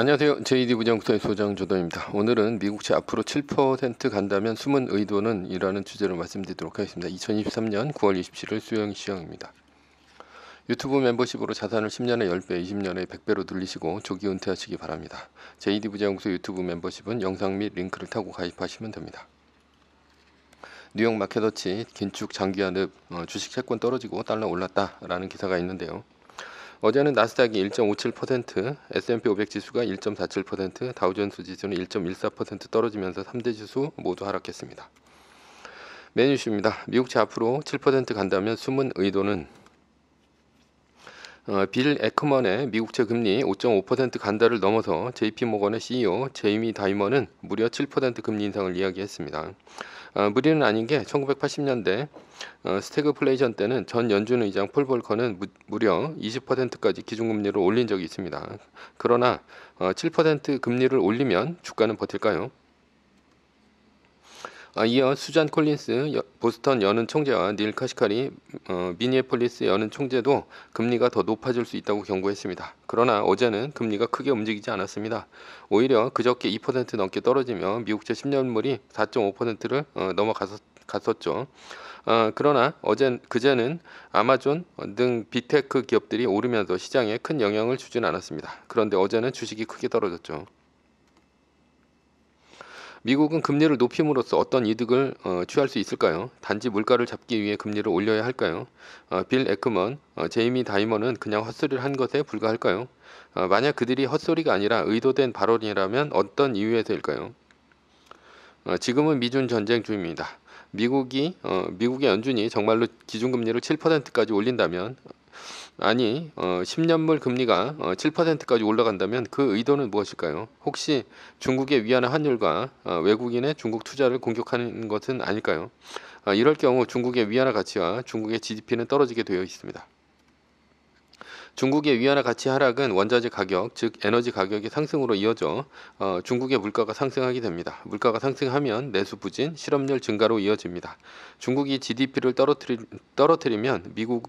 안녕하세요. JD 부정국터의 소장 조던입니다. 오늘은 미국채 앞으로 7% 간다면 숨은 의도는 이라는 주제로 말씀드리도록 하겠습니다. 2023년 9월 27일 수영 시황입니다. 유튜브 멤버십으로 자산을 10년에 10배, 20년에 100배로 늘리시고 조기 은퇴하시기 바랍니다. JD 부자연구소 유튜브 멤버십은 영상 및 링크를 타고 가입하시면 됩니다. 뉴욕 마켓어치 긴축 장기화늪 어, 주식 채권 떨어지고 달러 올랐다라는 기사가 있는데요. 어제는 나스닥이 1.57%, S&P 500 지수가 1.47%, 다우존스 지수는 1.14% 떨어지면서 3대 지수 모두 하락했습니다. 메뉴슈입니다. 미국 채 앞으로 7% 간다면 숨은 의도는 어, 빌 에크먼의 미국채 금리 5.5% 간다를 넘어서 JP모건의 CEO 제이미 다이먼은 무려 7% 금리 인상을 이야기했습니다. 어, 무리는 아닌 게 1980년대 어, 스태그플레이션 때는 전 연준 의장 폴 볼커는 무, 려 20%까지 기준금리를 올린 적이 있습니다. 그러나 7% 금리를 올리면 주가는 버틸까요? 아, 이어 수잔 콜린스 보스턴 연은 총재와 닐 카시카리 어, 미니애폴리스 연은 총재도 금리가 더 높아질 수 있다고 경고했습니다. 그러나 어제는 금리가 크게 움직이지 않았습니다. 오히려 그저께 2% 넘게 떨어지며 미국채 10년물이 4.5%를 어, 넘어갔었죠. 어, 아, 그러나 어젠 그제는 아마존 등 비테크 기업들이 오르면서 시장에 큰 영향을 주진 않았습니다. 그런데 어제는 주식이 크게 떨어졌죠. 미국은 금리를 높임으로써 어떤 이득을 어, 취할 수 있을까요? 단지 물가를 잡기 위해 금리를 올려야 할까요? 어, 빌 에크먼, 어, 제이미 다이먼은 그냥 헛소리를 한 것에 불과할까요? 어, 만약 그들이 헛소리가 아니라 의도된 발언이라면 어떤 이유에서일까요? 어, 지금은 미중 전쟁 중입니다. 미국이 어, 미국의 연준이 정말로 기준금리를 7%까지 올린다면 아니 어, 10년물 금리가 어, 7%까지 올라간다면 그 의도는 무엇일까요? 혹시 중국의 위안화 환율과 어, 외국인의 중국 투자를 공격하는 것은 아닐까요? 어, 이럴 경우 중국의 위안화 가치와 중국의 GDP는 떨어지게 되어 있습니다. 중국의 위안화 가치 하락은 원자재 가격, 즉 에너지 가격의 상승으로 이어져 어, 중국의 물가가 상승하게 됩니다. 물가가 상승하면 내수 부진, 실업률 증가로 이어집니다. 중국이 GDP를 떨어뜨리, 떨어뜨리면 미국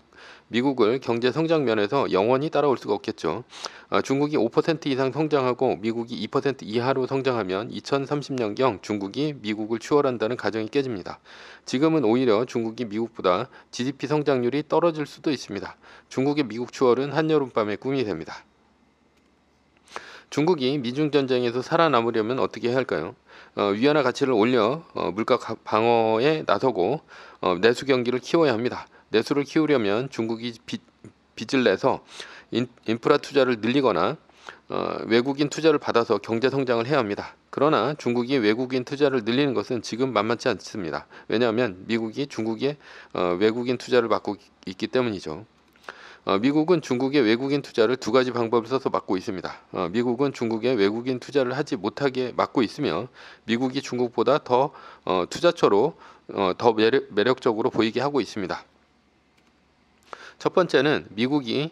미국을 경제 성장 면에서 영원히 따라올 수가 없겠죠. 아, 중국이 5% 이상 성장하고 미국이 2% 이하로 성장하면 2030년경 중국이 미국을 추월한다는 가정이 깨집니다. 지금은 오히려 중국이 미국보다 GDP 성장률이 떨어질 수도 있습니다. 중국의 미국 추월은 한여름밤의 꿈이 됩니다. 중국이 미중 전쟁에서 살아남으려면 어떻게 해야 할까요? 어, 위안화 가치를 올려 어, 물가 방어에 나서고 어, 내수 경기를 키워야 합니다. 내수를 키우려면 중국이 빚, 을 내서 인, 프라 투자를 늘리거나 어, 외국인 투자를 받아서 경제 성장을 해야 합니다. 그러나 중국이 외국인 투자를 늘리는 것은 지금 만만치 않습니다. 왜냐하면 미국이 중국의 어, 외국인 투자를 받고 있기 때문이죠. 어, 미국은 중국의 외국인 투자를 두 가지 방법을 써서 막고 있습니다. 어, 미국은 중국의 외국인 투자를 하지 못하게 막고 있으며 미국이 중국보다 더 어, 투자처로 더 매력적으로 보이게 하고 있습니다. 첫 번째는 미국이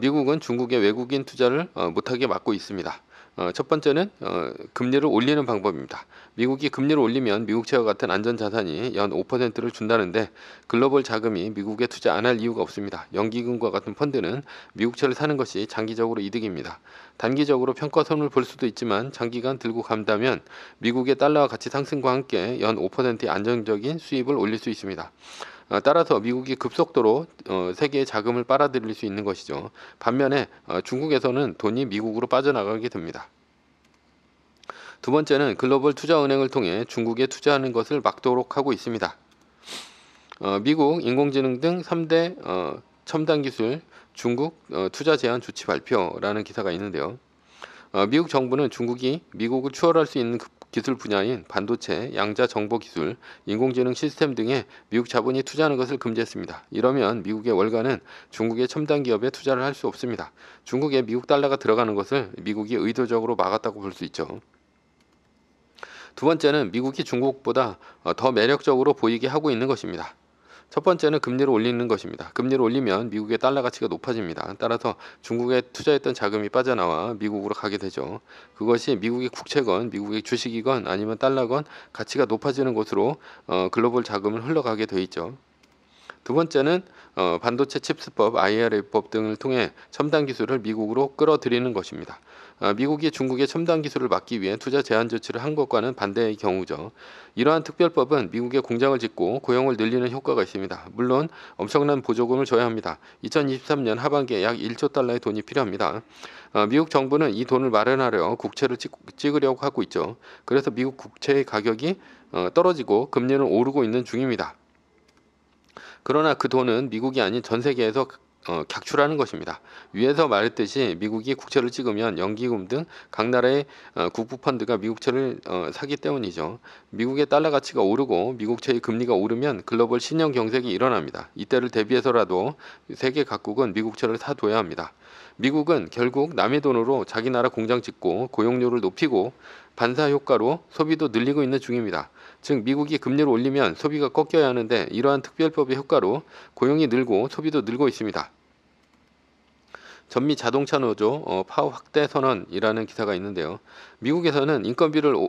미국은 중국의 외국인 투자를 못하게 막고 있습니다. 어, 첫 번째는 어, 금리를 올리는 방법입니다. 미국이 금리를 올리면 미국채와 같은 안전자산이 연 5%를 준다는데 글로벌 자금이 미국에 투자 안 할 이유가 없습니다. 연기금과 같은 펀드는 미국채를 사는 것이 장기적으로 이득입니다. 단기적으로 평가선을 볼 수도 있지만 장기간 들고 간다면 미국의 달러와 가치 상승과 함께 연 5%의 안정적인 수입을 올릴 수 있습니다. 어, 따라서 미국이 급속도로 어, 세계의 자금을 빨아들일 수 있는 것이죠. 반면에 어, 중국에서는 돈이 미국으로 빠져나가게 됩니다. 두 번째는 글로벌 투자은행을 통해 중국에 투자하는 것을 막도록 하고 있습니다. 미국 인공지능 등 3대 첨단 기술 중국 투자 제한 조치 발표라는 기사가 있는데요. 어, 미국 정부는 중국이 미국을 추월할 수 있는 기술 분야인 반도체, 양자 정보 기술, 인공지능 시스템 등에 미국 자본이 투자하는 것을 금지했습니다. 이러면 미국의 월가는 중국의 첨단 기업에 투자를 할 수 없습니다. 중국에 미국 달러가 들어가는 것을 미국이 의도적으로 막았다고 볼 수 있죠. 두 번째는 미국이 중국보다 어, 더 매력적으로 보이게 하고 있는 것입니다. 첫 번째는 금리를 올리는 것입니다. 금리를 올리면 미국의 달러 가치가 높아집니다. 따라서 중국에 투자했던 자금이 빠져나와 미국으로 가게 되죠. 그것이 미국의 국채건 미국의 주식이건 아니면 달러건 가치가 높아지는 곳으로 어, 글로벌 자금을 흘러가게 돼 있죠. 두 번째는 어, 반도체 칩스법, IRA법 등을 통해 첨단 기술을 미국으로 끌어들이는 것입니다. 어, 미국이 중국의 첨단 기술을 막기 위해 투자 제한 조치를 한 것과는 반대의 경우죠. 이러한 특별법은 미국의 공장을 짓고 고용을 늘리는 효과가 있습니다. 물론 엄청난 보조금을 줘야 합니다. 2023년 하반기에 약 1조 달러의 돈이 필요합니다. 어, 미국 정부는 이 돈을 마련하려 국채를 찍, 찍으려고 하고 있죠. 그래서 미국 국채의 가격이 어, 떨어지고 금리는 오르고 있는 중입니다. 그러나 그 돈은 미국이 아닌 전 세계에서 어, 객출하는 것입니다. 위에서 말했듯이 미국이 국채를 찍으면 연기금 등 각 나라의 어, 국부 펀드가 미국채를 어, 사기 때문이죠. 미국의 달러 가치가 오르고 미국채의 금리가 오르면 글로벌 신형 경색이 일어납니다. 이때를 대비해서라도 세계 각국은 미국채를 사둬야 합니다. 미국은 결국 남의 돈으로 자기 나라 공장 짓고 고용률을 높이고 반사 효과로 소비도 늘리고 있는 중입니다. 즉 미국이 금리를 올리면 소비가 꺾여야 하는데 이러한 특별법의 효과로 고용이 늘고 소비도 늘고 있습니다. 전미 자동차 노조 어, 파업 확대 선언이라는 기사가 있는데요. 미국에서는 인건비를 어,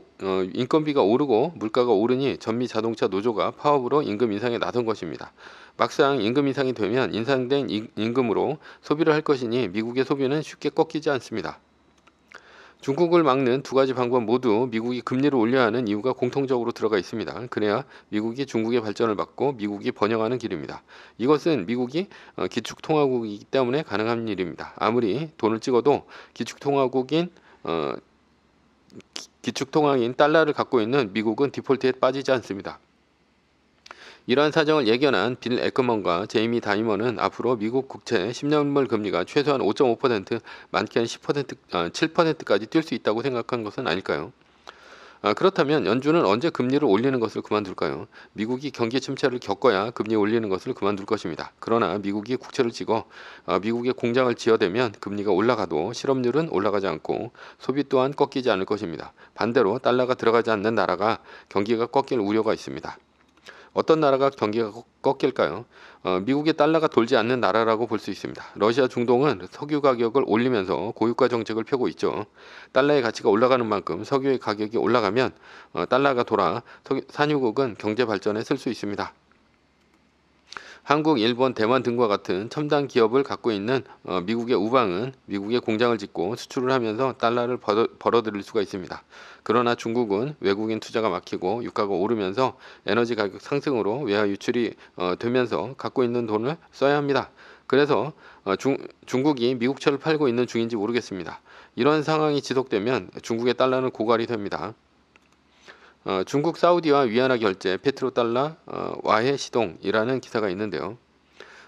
인건비가 오르고 물가가 오르니 전미 자동차 노조가 파업으로 임금 인상에 나선 것입니다. 막상 임금 인상이 되면 인상된 임금으로 소비를 할 것이니 미국의 소비는 쉽게 꺾이지 않습니다. 중국을 막는 두 가지 방법 모두 미국이 금리를 올려야 하는 이유가 공통적으로 들어가 있습니다. 그래야 미국이 중국의 발전을 막고 미국이 번영하는 길입니다. 이것은 미국이 어, 기축통화국이기 때문에 가능한 일입니다. 아무리 돈을 찍어도 기축통화국인 어, 기축통화인 달러를 갖고 있는 미국은 디폴트에 빠지지 않습니다. 이러한 사정을 예견한 빌 에크먼과 제이미 다이먼은 앞으로 미국 국채 10년물 금리가 최소한 5.5% 많게는 10% 아, 7%까지 뛸 수 있다고 생각한 것은 아닐까요? 아, 그렇다면 연준은 언제 금리를 올리는 것을 그만둘까요? 미국이 경기 침체를 겪어야 금리 올리는 것을 그만둘 것입니다. 그러나 미국이 국채를 찍어 아, 미국의 공장을 지어대면 금리가 올라가도 실업률은 올라가지 않고 소비 또한 꺾이지 않을 것입니다. 반대로 달러가 들어가지 않는 나라가 경기가 꺾일 우려가 있습니다. 어떤 나라가 경기가 꺾일까요? 어, 미국의 달러가 돌지 않는 나라라고 볼 수 있습니다. 러시아 중동은 석유 가격을 올리면서 고유가 정책을 펴고 있죠. 달러의 가치가 올라가는 만큼 석유의 가격이 올라가면 어, 달러가 돌아 산유국은 경제 발전에 쓸 수 있습니다. 한국, 일본, 대만 등과 같은 첨단 기업을 갖고 있는 어, 미국의 우방은 미국의 공장을 짓고 수출을 하면서 달러를 벌어, 벌어 들일 수가 있습니다. 그러나 중국은 외국인 투자가 막히고 유가가 오르면서 에너지 가격 상승으로 외화 유출이 어, 되면서 갖고 있는 돈을 써야 합니다. 그래서 어, 중, 중국이 미국채을 팔고 있는 중인지 모르겠습니다. 이런 상황이 지속되면 중국의 달러는 고갈이 됩니다. 어, 중국 사우디와 위안화 결제 페트로 달러 어, 와해 시동이라는 기사가 있는데요.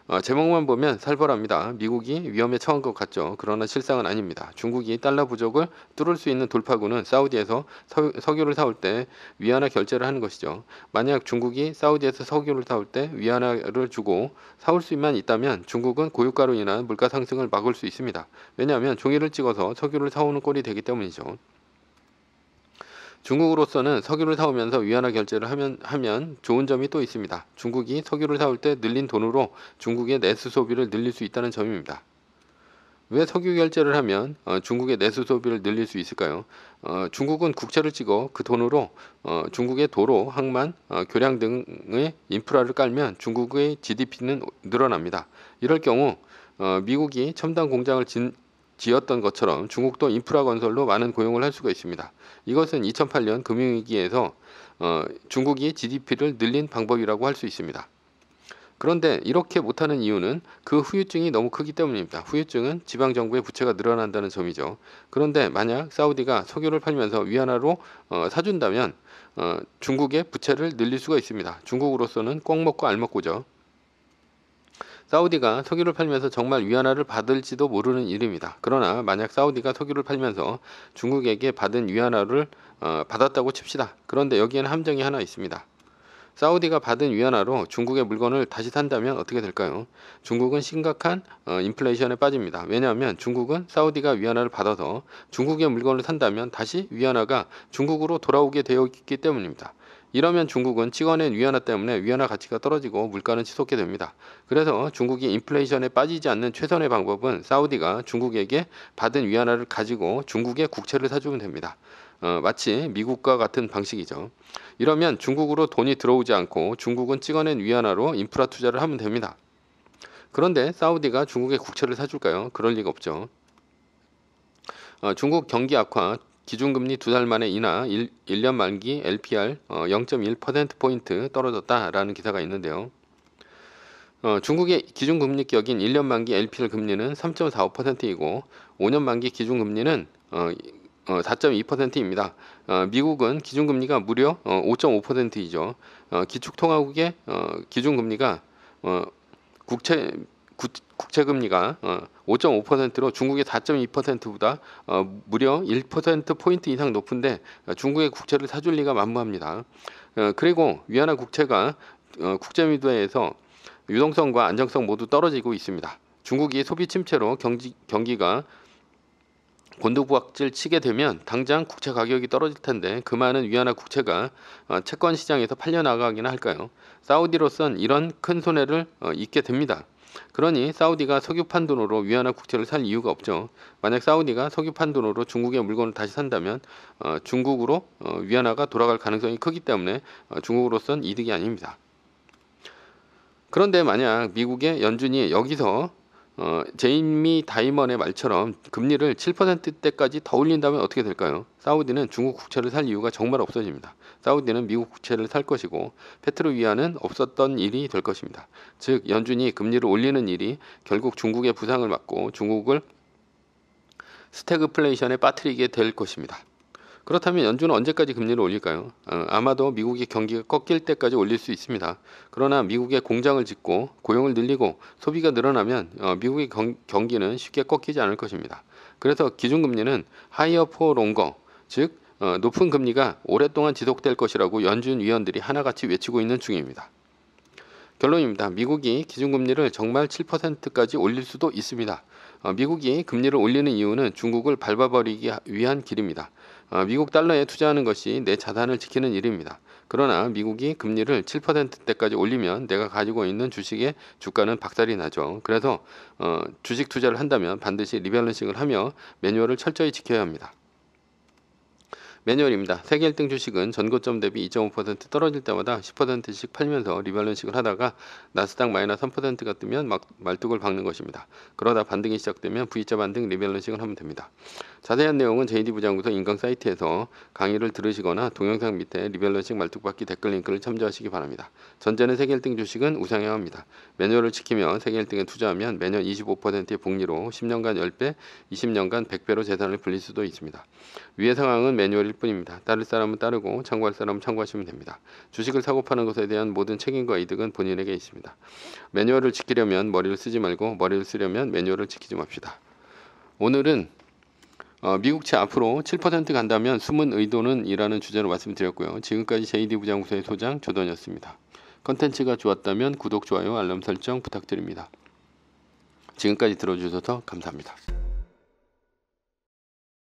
어, 제목만 보면 살벌합니다. 미국이 위험에 처한 것 같죠. 그러나 실상은 아닙니다. 중국이 달러 부족을 뚫을 수 있는 돌파구는 사우디에서 석, 유를 사올 때 위안화 결제를 하는 것이죠. 만약 중국이 사우디에서 석유를 사올 때 위안화를 주고 사올 수만 있다면 중국은 고유가로 인한 물가 상승을 막을 수 있습니다. 왜냐하면 종이를 찍어서 석유를 사오는 꼴이 되기 때문이죠. 중국으로서는 석유를 사오면서 위안화 결제를 하면, 하면 좋은 점이 또 있습니다. 중국이 석유를 사올 때 늘린 돈으로 중국의 내수 소비를 늘릴 수 있다는 점입니다. 왜 석유 결제를 하면 어, 중국의 내수 소비를 늘릴 수 있을까요? 어, 중국은 국채를 찍어 그 돈으로 어, 중국의 도로, 항만, 어, 교량 등의 인프라를 깔면 중국의 GDP는 늘어납니다. 이럴 경우 어, 미국이 첨단 공장을 진, 지었던 것처럼 중국도 인프라 건설로 많은 고용을 할 수가 있습니다. 이것은 2008년 금융위기에서 어, 중국이 GDP를 늘린 방법이라고 할 수 있습니다. 그런데 이렇게 못하는 이유는 그 후유증이 너무 크기 때문입니다. 후유증은 지방정부의 부채가 늘어난다는 점이죠. 그런데 만약 사우디가 석유를 팔면서 위안화로 어, 사준다면 어, 중국의 부채를 늘릴 수가 있습니다. 중국으로서는 꽁 먹고 알 먹고죠. 사우디가 석유를 팔면서 정말 위안화를 받을지도 모르는 일입니다. 그러나 만약 사우디가 석유를 팔면서 중국에게 받은 위안화를 어, 받았다고 칩시다. 그런데 여기에는 함정이 하나 있습니다. 사우디가 받은 위안화로 중국의 물건을 다시 산다면 어떻게 될까요? 중국은 심각한 어, 인플레이션에 빠집니다. 왜냐하면 중국은 사우디가 위안화를 받아서 중국의 물건을 산다면 다시 위안화가 중국으로 돌아오게 되어 있기 때문입니다. 이러면 중국은 찍어낸 위안화 때문에 위안화 가치가 떨어지고 물가는 치솟게 됩니다. 그래서 중국이 인플레이션에 빠지지 않는 최선의 방법은 사우디가 중국에게 받은 위안화를 가지고 중국의 국채를 사주면 됩니다. 어, 마치 미국과 같은 방식이죠. 이러면 중국으로 돈이 들어오지 않고 중국은 찍어낸 위안화로 인프라 투자를 하면 됩니다. 그런데 사우디가 중국의 국채를 사줄까요? 그럴 리가 없죠. 어, 중국 경기 악화, 기준금리 두 달 만에 인하 1, 1년 만기 LPR 어, 0.1%포인트 떨어졌다라는 기사가 있는데요. 어, 중국의 기준금리 격인 1년 만기 LPR 금리는 3.45%이고 5년 만기 기준금리는 어, 어, 4.2%입니다. 어, 미국은 기준금리가 무려 어, 5.5%이죠. 어, 기축통화국의 어, 기준금리가 어, 국채 국채 금리가 5.5%로 어, 중국의 4.2%보다 어, 무려 1% 포인트 이상 높은데 어, 중국의 국채를 사줄 리가 만무합니다. 그리고 위안화 국채가 국제미디에서 유동성과 안정성 모두 떨어지고 있습니다. 중국이 소비 침체로 경기, 경기가 곤두박질 치게 되면 당장 국채 가격이 떨어질 텐데 그많은 위안화 국채가 채권 시장에서 팔려나가기나 할까요? 사우디로선 이런 큰 손해를 입게 됩니다. 그러니 사우디가 석유판 도으로 위안화 국채를 살 이유가 없죠. 만약 사우디가 석유판 도로로 중국의 물건을 다시 산다면 어, 중국으로 어, 위안화가 돌아갈 가능성이 크기 때문에 어, 중국으로선 이득이 아닙니다. 그런데 만약 미국의 연준이 여기서 어, 제인미 다이먼의 말처럼 금리를 7%대까지 더 올린다면 어떻게 될까요? 사우디는 중국 국채를 살 이유가 정말 없어집니다. 사우디는 미국 국채를 살 것이고 페트로 위안은 없었던 일이 될 것입니다. 즉 연준이 금리를 올리는 일이 결국 중국의 부상을 막고 중국을 스태그플레이션에 빠뜨리게 될 것입니다. 그렇다면 연준은 언제까지 금리를 올릴까요? 어, 아마도 미국의 경기가 꺾일 때까지 올릴 수 있습니다. 그러나 미국의 공장을 짓고 고용을 늘리고 소비가 늘어나면 어, 미국의 경, 기는 쉽게 꺾이지 않을 것입니다. 그래서 기준금리는 하이어 포 롱거, 즉 어, 높은 금리가 오랫동안 지속될 것이라고 연준 위원들이 하나같이 외치고 있는 중입니다. 결론입니다. 미국이 기준금리를 정말 7%까지 올릴 수도 있습니다. 어, 미국이 금리를 올리는 이유는 중국을 밟아버리기 위한 길입니다. 어, 미국 달러에 투자하는 것이 내 자산을 지키는 일입니다. 그러나 미국이 금리를 7%대까지 올리면 내가 가지고 있는 주식의 주가는 박살이 나죠. 그래서 어, 주식 투자를 한다면 반드시 리밸런싱을 하며 매뉴얼을 철저히 지켜야 합니다. 매뉴얼입니다. 세계 1등 주식은 전고점 대비 2.5% 떨어질 때마다 10%씩 팔면서 리밸런싱을 하다가 나스닥 마이너스 3%가 뜨면 막 말뚝을 박는 것입니다. 그러다 반등이 시작되면 V자 반등 리밸런싱을 하면 됩니다. 자세한 내용은 JD 부장부서 인강 사이트에서 강의를 들으시거나 동영상 밑에 리밸런싱 말뚝박기 댓글 링크를 참조하시기 바랍니다. 전제는 세계 1등 주식은 우상향합니다. 매뉴얼을 지키며 세계 1등에 투자하면 매년 25%의 복리로 10년간 10배, 20년간 100배로 재산을 불릴 수도 있습니다. 위의 상황은 매뉴얼일 뿐입니다. 따를 사람은 따르고 참고할 사람은 참고하시면 됩니다. 주식을 사고 파는 것에 대한 모든 책임과 이득은 본인에게 있습니다. 매뉴얼을 지키려면 머리를 쓰지 말고 머리를 쓰려면 매뉴얼을 지키지 맙시다. 오늘은 어, 미국채 앞으로 7% 간다면 숨은 의도는 이라는 주제로 말씀드렸고요. 지금까지 JD 부장부사의 소장 조던이었습니다. 컨텐츠가 좋았다면 구독, 좋아요, 알람 설정 부탁드립니다. 지금까지 들어주셔서 감사합니다.